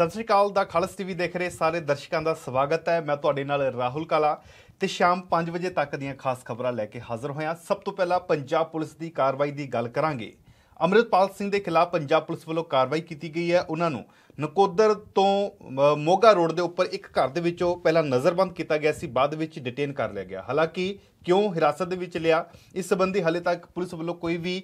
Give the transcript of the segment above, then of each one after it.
ਸਤਿ ਸ਼੍ਰੀ ਅਕਾਲ ਦਾ ਖਾਲਸ ਟੀਵੀ ਦੇਖ ਰਹੇ ਸਾਰੇ ਦਰਸ਼ਕਾਂ ਦਾ ਸਵਾਗਤ ਹੈ ਮੈਂ ਤੁਹਾਡੇ ਨਾਲ ਰਾਹੁਲ ਕਾਲਾ ਤੇ ਸ਼ਾਮ 5 ਵਜੇ ਤੱਕ ਦੀਆਂ ਖਾਸ ਖਬਰਾਂ ਲੈ ਕੇ ਹਾਜ਼ਰ ਹੋਇਆ ਸਭ ਤੋਂ ਪਹਿਲਾਂ ਪੰਜਾਬ ਪੁਲਿਸ ਦੀ ਕਾਰਵਾਈ ਦੀ ਗੱਲ ਕਰਾਂਗੇ ਅਮਰਿਤਪਾਲ ਸਿੰਘ ਦੇ ਖਿਲਾਫ ਪੰਜਾਬ ਪੁਲਿਸ ਵੱਲੋਂ ਕਾਰਵਾਈ ਕੀਤੀ ਗਈ ਹੈ ਉਹਨਾਂ ਨੂੰ ਨਕੋਦਰ ਤੋਂ ਮੋਗਾ ਰੋਡ ਦੇ ਉੱਪਰ ਇੱਕ ਘਰ ਦੇ ਵਿੱਚੋਂ ਪਹਿਲਾਂ ਨਜ਼ਰਬੰਦ ਕੀਤਾ ਗਿਆ ਸੀ ਬਾਅਦ ਵਿੱਚ ਡਿਟੇਨ ਕਰ ਲਿਆ ਗਿਆ ਹਾਲਾਂਕਿ ਕਿਉਂ ਹਿਰਾਸਤ ਦੇ ਵਿੱਚ ਲਿਆ ਇਸ ਸੰਬੰਧੀ ਹਲੇ ਤੱਕ ਪੁਲਿਸ ਵੱਲੋਂ ਕੋਈ ਵੀ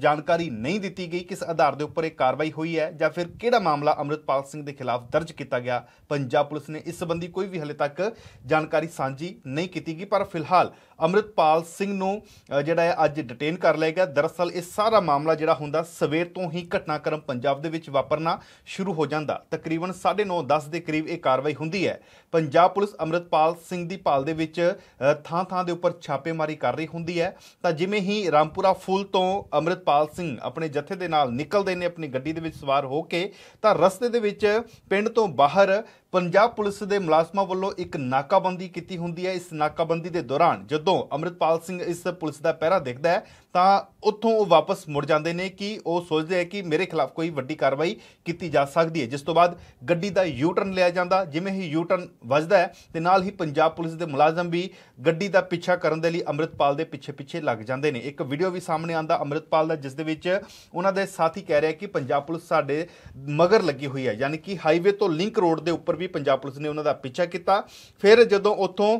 ਜਾਣਕਾਰੀ ਨਹੀਂ ਦਿੱਤੀ ਗਈ ਕਿਸ ਆਧਾਰ ਦੇ ਉੱਪਰ ਇਹ ਕਾਰਵਾਈ ਹੋਈ ਹੈ ਜਾਂ ਫਿਰ ਕਿਹੜਾ ਮਾਮਲਾ ਅਮਰਿਤਪਾਲ ਸਿੰਘ ਦੇ ਖਿਲਾਫ ਦਰਜ ਕੀਤਾ ਗਿਆ ਪੰਜਾਬ ਪੁਲਿਸ ਨੇ ਇਸ ਸੰਬੰਧੀ ਕੋਈ ਵੀ ਹਲੇ ਤੱਕ ਜਾਣਕਾਰੀ ਸਾਂਝੀ ਨਹੀਂ ਕੀਤੀ ਗਈ ਪਰ ਫਿਲਹਾਲ ਅਮਰਿਤਪਾਲ ਸਿੰਘ ਨੂੰ ਜਿਹੜਾ ਹੈ ਅੱਜ ਡਿਟੇਨ ਕਰ ਲਿਆ ਗਿਆ ਦਰਅਸਲ ਇਹ ਸਾਰਾ ਮਾਮਲਾ ਜਿਹੜਾ ਹੁੰਦਾ ਸਵੇਰ ਤੋਂ ਹੀ ਘਟਨਾਕ੍ਰਮ ਪੰਜਾਬ ਦੇ ਵਿੱਚ ਵਾਪਰਨਾ ਸ਼ੁਰੂ ਸ਼ੁਰੂ ਹੋ ਜਾਂਦਾ ਤਕਰੀਬਨ 9:30 ਦੇ ਕਰੀਬ ਇਹ ਕਾਰਵਾਈ ਹੁੰਦੀ ਹੈ ਪੰਜਾਬ ਪੁਲਿਸ ਅਮਰਤਪਾਲ ਸਿੰਘ ਦੀ ਪਾਲ ਦੇ ਵਿੱਚ ਥਾਂ ਥਾਂ ਦੇ ਉੱਪਰ ਛਾਪੇਮਾਰੀ ਕਰ ਰਹੀ ਹੁੰਦੀ ਹੈ ਤਾਂ ਜਿਵੇਂ ਹੀ ਰਾਮਪੁਰਾ ਫੁੱਲ ਤੋਂ ਅਮਰਤਪਾਲ ਸਿੰਘ ਆਪਣੇ ਜਥੇ ਦੇ ਨਾਲ ਨਿਕਲਦੇ ਨੇ ਆਪਣੀ ਗੱਡੀ ਦੇ ਵਿੱਚ ਸਵਾਰ ਹੋ ਕੇ ਤਾਂ ਰਸਤੇ ਦੇ ਵਿੱਚ ਪਿੰਡ ਤੋਂ ਬਾਹਰ ਪੰਜਾਬ ਪੁਲਿਸ ਦੇ ਮੁਲਾਜ਼ਮਾਂ ਵੱਲੋਂ ਇੱਕ ਨਾਕਾਬੰਦੀ ਕੀਤੀ ਹੁੰਦੀ ਹੈ ਇਸ ਨਾਕਾਬੰਦੀ ਦੇ ਦੌਰਾਨ ਜਦੋਂ ਅਮਰਿਤਪਾਲ ਸਿੰਘ ਇਸ ਪੁਲਿਸ ਦਾ ਪਹਿਰਾ ਦੇਖਦਾ ਹੈ ਤਾਂ ਉੱਥੋਂ ਉਹ ਵਾਪਸ ਮੁੜ ਜਾਂਦੇ ਨੇ ਕਿ ਉਹ ਸੋਚਦੇ ਹੈ ਕਿ ਮੇਰੇ ਖਿਲਾਫ ਕੋਈ ਵੱਡੀ ਕਾਰਵਾਈ ਕੀਤੀ ਜਾ ਸਕਦੀ ਹੈ ਜਿਸ ਤੋਂ ਬਾਅਦ ਗੱਡੀ ਦਾ ਯੂ ਟਰਨ ਲਿਆ ਜਾਂਦਾ ਜਿਵੇਂ ਹੀ ਯੂ ਟਰਨ ਵੱਜਦਾ ਹੈ ਤੇ ਨਾਲ ਹੀ ਪੰਜਾਬ ਪੁਲਿਸ ਦੇ ਮੁਲਾਜ਼ਮ ਵੀ ਗੱਡੀ ਦਾ ਪਿੱਛਾ ਕਰਨ ਦੇ ਲਈ ਅਮਰਿਤਪਾਲ ਦੇ ਪਿੱਛੇ-ਪਿੱਛੇ ਲੱਗ ਜਾਂਦੇ ਨੇ ਇੱਕ ਵੀਡੀਓ ਵੀ ਸਾਹਮਣੇ ਆਂਦਾ ਅਮਰਿਤਪਾਲ ਦਾ ਜਿਸ ਦੇ ਵਿੱਚ ਉਹਨਾਂ ਦੇ ਸਾਥੀ ਕਹਿ ਰਿਹਾ ਕਿ ਪੰਜਾਬ ਪੁਲਿਸ ਸਾਡੇ ਮਗਰ ਲੱਗੀ ਹੋਈ ਹੈ ਯਾਨੀ ਕਿ ਹਾਈਵੇ ਤੋਂ ਲਿੰਕ ਰੋਡ ਦੇ ਉੱਪਰ ਵੀ ਪੰਜਾਬ ਪੁਲਿਸ ਨੇ ਉਹਨਾਂ ਦਾ ਪਿੱਛਾ ਕੀਤਾ ਫਿਰ ਜਦੋਂ ਉੱਥੋਂ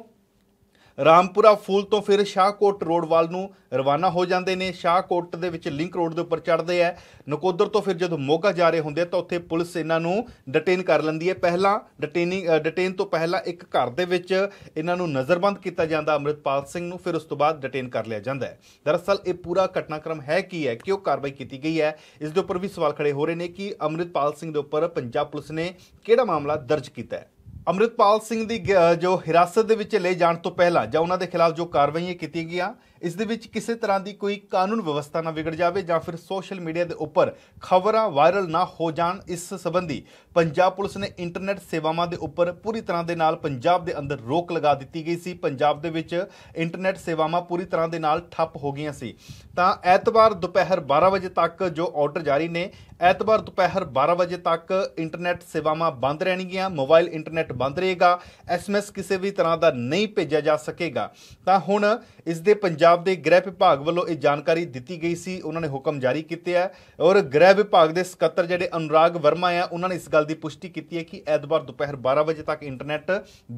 ਰਾਮਪੁਰਾ ਫੂਲ ਤੋਂ ਫਿਰ ਸ਼ਾਹਕੋਟ ਰੋਡ ਵੱਲ ਨੂੰ ਰਵਾਨਾ ਹੋ ਜਾਂਦੇ ਨੇ ਸ਼ਾਹਕੋਟ ਦੇ ਵਿੱਚ ਲਿੰਕ ਰੋਡ ਦੇ ਉੱਪਰ ਚੜਦੇ ਆ ਨਕੋਦਰ ਤੋਂ ਫਿਰ ਜਦੋਂ ਮੋਗਾ ਜਾ ਰਹੇ ਹੁੰਦੇ ਤਾਂ ਉੱਥੇ ਪੁਲਿਸ ਇਹਨਾਂ ਨੂੰ ਡਿਟੇਨ ਕਰ ਲੈਂਦੀ ਹੈ ਪਹਿਲਾਂ ਡਿਟੇਨਿੰਗ ਡਿਟੇਨ ਤੋਂ ਪਹਿਲਾਂ ਇੱਕ ਘਰ ਦੇ ਵਿੱਚ ਇਹਨਾਂ ਨੂੰ ਨਜ਼ਰਬੰਦ ਕੀਤਾ ਜਾਂਦਾ ਅਮਰਿਤਪਾਲ ਸਿੰਘ ਨੂੰ ਫਿਰ ਉਸ ਤੋਂ ਬਾਅਦ ਡਿਟੇਨ ਕਰ ਲਿਆ ਜਾਂਦਾ ਹੈ ਦਰਅਸਲ ਇਹ ਪੂਰਾ ਘਟਨਾਕ੍ਰਮ ਹੈ ਕੀ ਹੈ ਕਿਉਂ ਕਾਰਵਾਈ ਕੀਤੀ ਗਈ ਹੈ ਇਸ ਦੇ ਉੱਪਰ ਵੀ ਸਵਾਲ ਖੜੇ ਹੋ ਰਹੇ ਨੇ ਕਿ ਅਮਰਿਤਪਾਲ ਸਿੰਘ ਦੇ ਉੱਪਰ ਪੰਜਾਬ ਪੁਲਿਸ ਨੇ ਕਿਹੜਾ ਮਾਮਲਾ ਦਰਜ ਕੀਤਾ ਹੈ ਅਮਰਿਤਪਾਲ ਸਿੰਘ ਦੀ ਜੋ ਹਿਰਾਸਤ ਦੇ ਵਿੱਚ ਲੈ ਜਾਣ ਤੋਂ ਪਹਿਲਾਂ ਜਾਂ ਉਹਨਾਂ ਦੇ ਖਿਲਾਫ ਜੋ ਕਾਰਵਾਈਆਂ ਕੀਤੀਆਂ ਗਈਆਂ ਇਸ ਦੇ ਵਿੱਚ ਕਿਸੇ ਤਰ੍ਹਾਂ ਦੀ ਕੋਈ ਕਾਨੂੰਨ ਵਿਵਸਥਾ ਨਾ ਵਿਗੜ ਜਾਵੇ ਜਾਂ ਫਿਰ ਸੋਸ਼ਲ ਮੀਡੀਆ ਦੇ ਉੱਪਰ ਖਬਰਾਂ ਵਾਇਰਲ ਨਾ ਹੋ ਜਾਣ ਇਸ ਸੰਬੰਧੀ ਪੰਜਾਬ ਪੁਲਿਸ ਨੇ ਇੰਟਰਨੈਟ ਸੇਵਾਵਾਂ ਦੇ ਉੱਪਰ ਪੂਰੀ ਤਰ੍ਹਾਂ ਦੇ ਨਾਲ ਪੰਜਾਬ ਦੇ ਅੰਦਰ ਰੋਕ ਲਗਾ ਦਿੱਤੀ ਗਈ ਸੀ ਪੰਜਾਬ ਦੇ ਵਿੱਚ ਇੰਟਰਨੈਟ ਸੇਵਾਵਾਂ ਪੂਰੀ ਤਰ੍ਹਾਂ ਦੇ ਨਾਲ ਠੱਪ ਹੋ ਗਈਆਂ ਸੀ ਤਾਂ ਐਤਵਾਰ ਦੁਪਹਿਰ 12 ਵਜੇ ਤੱਕ ਜੋ ਆਰਡਰ ਜਾਰੀ ਨੇ ਐਤਵਾਰ ਦੁਪਹਿਰ 12 ਵਜੇ ਤੱਕ ਇੰਟਰਨੈਟ ਸੇਵਾਵਾਂ ਬੰਦ ਰਹਿਣਗੀਆਂ ਮੋਬਾਈਲ ਇੰਟਰਨੈਟ ਬੰਦ ਰਹੇਗਾ ਐਸਐਮਐਸ ਕਿਸੇ ਵੀ ਤਰ੍ਹਾਂ ਦਾ ਨਹੀਂ ਭੇਜਿਆ ਜਾ ਸਕੇਗਾ ਤਾਂ ਹੁਣ ਇਸ ਦੇ ਪੰਜਾਬ ਪੰਜਾਬ ਦੇ ਗ੍ਰਹਿ ਵਿਭਾਗ ਵੱਲੋਂ ਇਹ ਜਾਣਕਾਰੀ ਦਿੱਤੀ ਗਈ ਸੀ ਉਹਨਾਂ ਨੇ ਹੁਕਮ ਜਾਰੀ ਕੀਤੇ ਆ ਔਰ ਗ੍ਰਹਿ ਵਿਭਾਗ ਦੇ ਸਕੱਤਰ ਜਿਹੜੇ ਅਨੁਰਾਗ ਵਰਮਾ ਆ ਉਹਨਾਂ ਨੇ ਇਸ ਗੱਲ ਦੀ ਪੁਸ਼ਟੀ ਕੀਤੀ ਹੈ ਕਿ ਐਤਵਾਰ ਦੁਪਹਿਰ 12 ਵਜੇ ਤੱਕ ਇੰਟਰਨੈਟ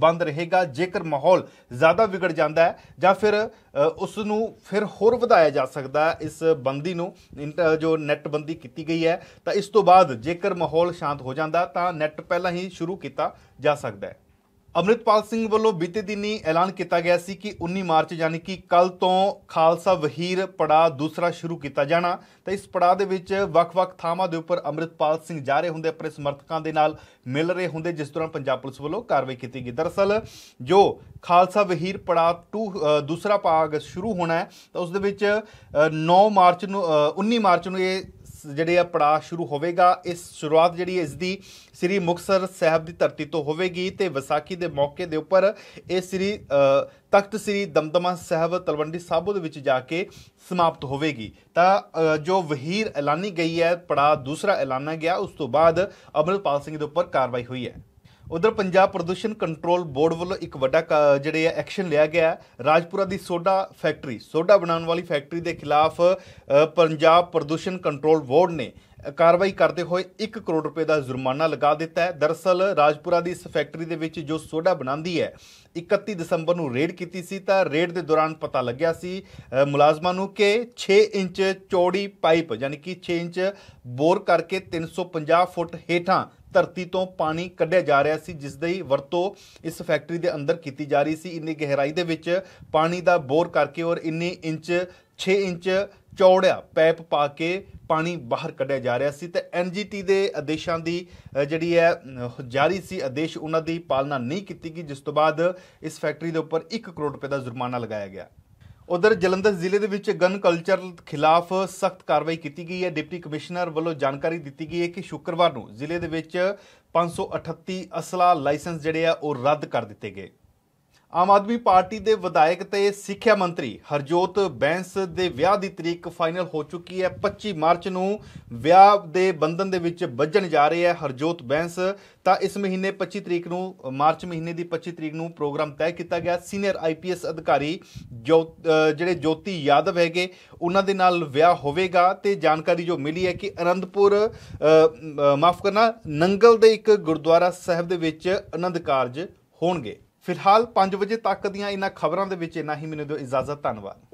ਬੰਦ ਰਹੇਗਾ ਜੇਕਰ ਮਾਹੌਲ ਜ਼ਿਆਦਾ ਵਿਗੜ ਜਾਂਦਾ ਹੈ ਜਾਂ ਫਿਰ ਉਸ ਨੂੰ ਫਿਰ ਹੋਰ ਵਧਾਇਆ ਜਾ ਸਕਦਾ ਇਸ ਬੰਦੀ ਨੂੰ ਜੋ ਨੈਟ ਬੰਦੀ ਕੀਤੀ ਗਈ ਹੈ ਤਾਂ ਇਸ ਤੋਂ ਬਾਅਦ ਜੇਕਰ ਮਾਹੌਲ ਸ਼ਾਂਤ ਹੋ ਜਾਂਦਾ ਤਾਂ ਨੈਟ ਪਹਿਲਾਂ ਹੀ ਸ਼ੁਰੂ ਕੀਤਾ ਜਾ ਸਕਦਾ ਹੈ ਅਮਰਿਤਪਾਲ ਸਿੰਘ ਵੱਲੋਂ ਬੀਤੇ ਦਿਨੀ ਐਲਾਨ ਕੀਤਾ ਗਿਆ ਸੀ ਕਿ 19 ਮਾਰਚ ਯਾਨੀ ਕਿ ਕੱਲ ਤੋਂ ਖਾਲਸਾ ਵਹੀਰ ਪੜਾ ਦੂਸਰਾ ਸ਼ੁਰੂ ਕੀਤਾ ਜਾਣਾ ਤਾਂ ਇਸ ਪੜਾ ਦੇ ਵਿੱਚ ਵੱਖ-ਵੱਖ ਥਾਵਾਂ ਦੇ ਉੱਪਰ ਅਮਰਿਤਪਾਲ ਸਿੰਘ ਜਾ ਰਹੇ ਹੁੰਦੇ ਆਪਣੇ ਸਮਰਥਕਾਂ ਦੇ ਨਾਲ ਮਿਲ ਰਹੇ ਹੁੰਦੇ ਜਿਸ ਦੌਰਾਨ ਪੰਜਾਬ ਪੁਲਿਸ ਵੱਲੋਂ ਕਾਰਵਾਈ ਕੀਤੀ ਗਈ ਦਰਸਲ ਜੋ ਖਾਲਸਾ ਵਹੀਰ ਪੜਾ 2 ਦੂਸਰਾ ਭਾਗ ਸ਼ੁਰੂ ਹੋਣਾ ਹੈ ਤਾਂ ਉਸ ਦੇ ਵਿੱਚ 9 ਮਾਰਚ ਨੂੰ 19 ਮਾਰਚ ਨੂੰ ਇਹ ਜਿਹੜੇ ਆ ਪੜਾ ਸ਼ੁਰੂ ਹੋਵੇਗਾ ਇਸ ਸ਼ੁਰੂਆਤ ਜਿਹੜੀ ਇਸ ਦੀ ਸ੍ਰੀ ਮੁਕਸਰ ਸਾਹਿਬ ਦੀ ਧਰਤੀ ਤੋਂ ਹੋਵੇਗੀ ਤੇ ਵਿਸਾਖੀ ਦੇ ਮੌਕੇ ਦੇ ਉੱਪਰ ਇਹ ਸ੍ਰੀ ਤਖਤ ਸ੍ਰੀ ਦਮਦਮਾ ਸਾਹਿਬ ਤਲਵੰਡੀ ਸਾਬੋ ਦੇ ਵਿੱਚ ਜਾ ਕੇ ਸਮਾਪਤ ਹੋਵੇਗੀ ਤਾਂ ਜੋ ਵਹੀਰ ਐਲਾਨੀ ਗਈ ਹੈ ਪੜਾ ਦੂਸਰਾ ਐਲਾਨਾ ਗਿਆ ਉਸ ਤੋਂ ਬਾਅਦ ਅਮਰਪਾਲ ਸਿੰਘ ਦੇ ਉੱਪਰ ਕਾਰਵਾਈ ਹੋਈ ਹੈ ਉਧਰ ਪੰਜਾਬ ਪ੍ਰਦੂਸ਼ਣ ਕੰਟਰੋਲ ਬੋਰਡ ਵੱਲੋਂ ਇੱਕ ਵੱਡਾ ਜਿਹੜੇ ਐਕਸ਼ਨ ਲਿਆ ਗਿਆ ਰਾਜਪੁਰਾ ਦੀ ਸੋਡਾ ਫੈਕਟਰੀ ਸੋਡਾ ਬਣਾਉਣ ਵਾਲੀ ਫੈਕਟਰੀ ਦੇ ਖਿਲਾਫ ਪੰਜਾਬ ਪ੍ਰਦੂਸ਼ਣ ਕੰਟਰੋਲ ਬੋਰਡ ਨੇ ਕਾਰਵਾਈ ਕਰਦੇ ਹੋਏ 1 ਕਰੋੜ ਰੁਪਏ ਦਾ ਜੁਰਮਾਨਾ ਲਗਾ ਦਿੱਤਾ ਹੈ ਦਰਸਲ ਰਾਜਪੁਰਾ ਦੀ ਇਸ ਫੈਕਟਰੀ ਦੇ ਵਿੱਚ ਜੋ ਸੋਡਾ ਬਣਾਉਂਦੀ ਹੈ 31 ਦਸੰਬਰ ਨੂੰ ਰੇਡ ਕੀਤੀ ਸੀ ਤਾਂ ਰੇਡ ਦੇ ਦੌਰਾਨ ਪਤਾ ਲੱਗਿਆ ਸੀ ਮੁਲਾਜ਼ਮਾਂ ਨੂੰ ਕਿ 6 ਇੰਚ ਚੌੜੀ ਪਾਈਪ ਯਾਨੀ ਕਿ 6 ਇੰਚ ਬੋਰ ਕਰਕੇ 350 ਫੁੱਟ ਹੇਠਾਂ ਧਰਤੀ ਤੋਂ ਪਾਣੀ ਕੱਢਿਆ ਜਾ ਰਿਹਾ ਸੀ ਜਿਸ ਦੀ ਵਰਤੋਂ ਇਸ ਫੈਕਟਰੀ ਦੇ ਅੰਦਰ ਕੀਤੀ ਜਾ ਰਹੀ ਸੀ ਇੰਨੀ ਗਹਿਰਾਈ ਦੇ ਵਿੱਚ ਪਾਣੀ ਦਾ ਬੋਰ ਕਰਕੇ ਔਰ ਇੰਨੀ ਇੰਚ 6 ਇੰਚ ਚੌੜਿਆ ਪੈਪ ਪਾ ਕੇ ਪਾਣੀ ਬਾਹਰ ਕੱਢਿਆ ਜਾ ਰਿਹਾ ਸੀ ਤੇ ਐਨਜੀਟੀ ਦੇ ਆਦੇਸ਼ਾਂ ਦੀ ਜਿਹੜੀ ਹੈ ਜਾਰੀ ਸੀ ਆਦੇਸ਼ ਉਹਨਾਂ ਦੀ ਪਾਲਣਾ ਨਹੀਂ ਕੀਤੀ ਗਈ ਜਿਸ ਤੋਂ ਬਾਅਦ ਇਸ ਫੈਕਟਰੀ ਦੇ ਉੱਪਰ 1 ਕਰੋੜ ਰੁਪਏ ਦਾ ਜੁਰਮਾਨਾ ਲਗਾਇਆ ਗਿਆ ਉਧਰ ਜਲੰਧਰ ਜ਼ਿਲ੍ਹੇ ਦੇ ਵਿੱਚ ਗਨ ਕਲਚਰ ਖਿਲਾਫ ਸਖਤ ਕਾਰਵਾਈ ਕੀਤੀ ਗਈ ਹੈ ਡਿਪਟੀ ਕਮਿਸ਼ਨਰ ਵੱਲੋਂ ਜਾਣਕਾਰੀ ਦਿੱਤੀ ਗਈ ਹੈ ਕਿ ਸ਼ੁੱਕਰਵਾਰ ਨੂੰ ਜ਼ਿਲ੍ਹੇ ਦੇ ਵਿੱਚ 538 ਅਸਲਾ ਲਾਇਸੈਂਸ ਜਿਹੜੇ ਆ ਉਹ ਰੱਦ ਕਰ ਦਿੱਤੇ ਗਏ ਆਮ ਆਦਮੀ ਪਾਰਟੀ ਦੇ ਵਿਧਾਇਕ ਤੇ ਸਿੱਖਿਆ ਮੰਤਰੀ ਹਰਜੋਤ ਬੈਂਸ ਦੇ ਵਿਆਹ ਦੀ ਤਰੀਕ ਫਾਈਨਲ ਹੋ ਚੁੱਕੀ ਹੈ 25 ਮਾਰਚ ਨੂੰ ਵਿਆਹ ਦੇ ਬੰਧਨ ਦੇ ਵਿੱਚ ਵੱਜਣ ਜਾ ਰਹੇ ਹੈ ਹਰਜੋਤ ਬੈਂਸ ਤਾਂ ਇਸ ਮਹੀਨੇ 25 ਤਰੀਕ ਨੂੰ ਮਾਰਚ ਮਹੀਨੇ ਦੀ 25 ਤਰੀਕ ਨੂੰ ਪ੍ਰੋਗਰਾਮ ਤੈਅ ਕੀਤਾ ਗਿਆ ਸੀਨੀਅਰ ਆਈਪੀਐਸ ਅਧਿਕਾਰੀ ਜੋ ਜਿਹੜੇ ਜੋਤੀ ਯਾਦਵ ਹੈਗੇ ਉਹਨਾਂ ਦੇ ਨਾਲ ਵਿਆਹ ਹੋਵੇਗਾ ਤੇ ਜਾਣਕਾਰੀ ਜੋ ਮਿਲੀ ਹੈ ਕਿ ਅਨੰਦਪੁਰ ਮਾਫ ਕਰਨਾ ਨੰਗਲ ਦੇ ਇੱਕ ਗੁਰਦੁਆਰਾ ਸਾਹਿਬ ਦੇ ਵਿੱਚ ਅਨੰਦ ਕਾਰਜ ਹੋਣਗੇ ਫਿਲਹਾਲ 5 ਵਜੇ ਤੱਕ ਦੀਆਂ ਇਹਨਾਂ ਖਬਰਾਂ ਦੇ ਵਿੱਚ ਇਨਾ ਹੀ ਮੈਨੂੰ ਦਿਓ ਇਜਾਜ਼ਤ ਧੰਨਵਾਦ